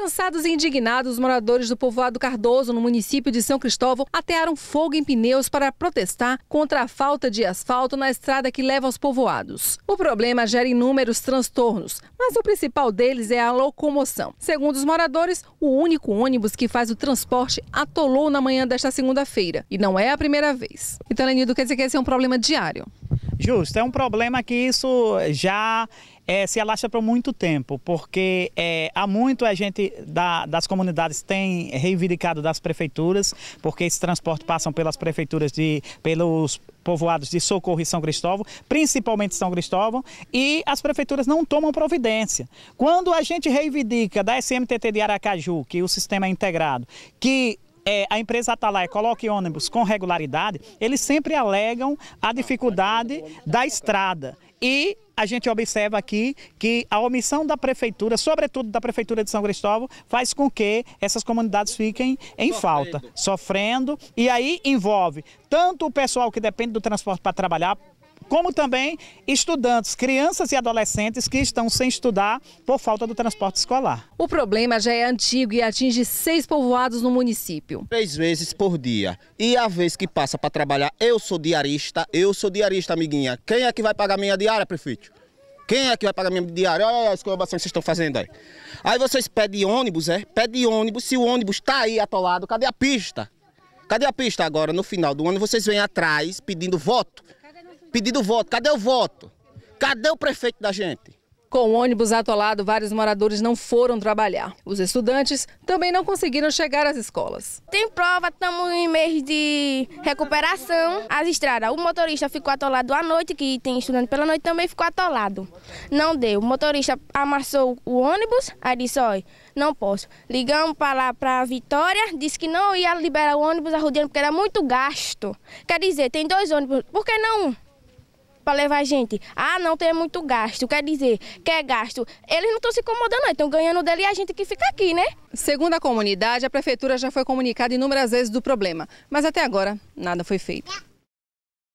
Cansados e indignados, os moradores do povoado Cardoso, no município de São Cristóvão, atearam fogo em pneus para protestar contra a falta de asfalto na estrada que leva aos povoados. O problema gera inúmeros transtornos, mas o principal deles é a locomoção. Segundo os moradores, o único ônibus que faz o transporte atolou na manhã desta segunda-feira. E não é a primeira vez. Então, Lenido, quer dizer que esse é um problema diário? Justo, é um problema que isso já é, se alastra por muito tempo, porque é, há muito a gente da, das comunidades tem reivindicado das prefeituras, porque esse transporte passam pelas prefeituras de pelos povoados de Socorro e São Cristóvão, principalmente São Cristóvão, e as prefeituras não tomam providência. Quando a gente reivindica da SMTT de Aracaju, que o sistema é integrado, que é, a empresa Atalaia tá é, coloque ônibus com regularidade, eles sempre alegam a dificuldade da estrada. E a gente observa aqui que a omissão da prefeitura, sobretudo da prefeitura de São Cristóvão, faz com que essas comunidades fiquem em falta, sofrendo. E aí envolve tanto o pessoal que depende do transporte para trabalhar, como também estudantes, crianças e adolescentes que estão sem estudar por falta do transporte escolar. O problema já é antigo e atinge seis povoados no município. Três vezes por dia. E a vez que passa para trabalhar, eu sou diarista, eu sou diarista, amiguinha. Quem é que vai pagar minha diária, prefeito? Quem é que vai pagar minha diária? Olha a escolabação que vocês estão fazendo aí. Aí vocês pedem ônibus, é? Pedem ônibus. Se o ônibus está aí atolado, cadê a pista? Cadê a pista agora? No final do ano, vocês vêm atrás pedindo voto pedindo voto. Cadê o voto? Cadê o prefeito da gente? Com o ônibus atolado, vários moradores não foram trabalhar. Os estudantes também não conseguiram chegar às escolas. Tem prova, estamos em mês de recuperação. As estradas, o motorista ficou atolado à noite, que tem estudante pela noite, também ficou atolado. Não deu. O motorista amassou o ônibus, aí disse, olha, não posso. Ligamos para lá, para a Vitória, disse que não ia liberar o ônibus rodinha porque era muito gasto. Quer dizer, tem dois ônibus, por que não um? para levar gente. Ah, não tem muito gasto. Quer dizer, quer gasto. Eles não estão se incomodando, Estão ganhando dele e a gente que fica aqui, né? Segundo a comunidade, a prefeitura já foi comunicada inúmeras vezes do problema. Mas até agora, nada foi feito.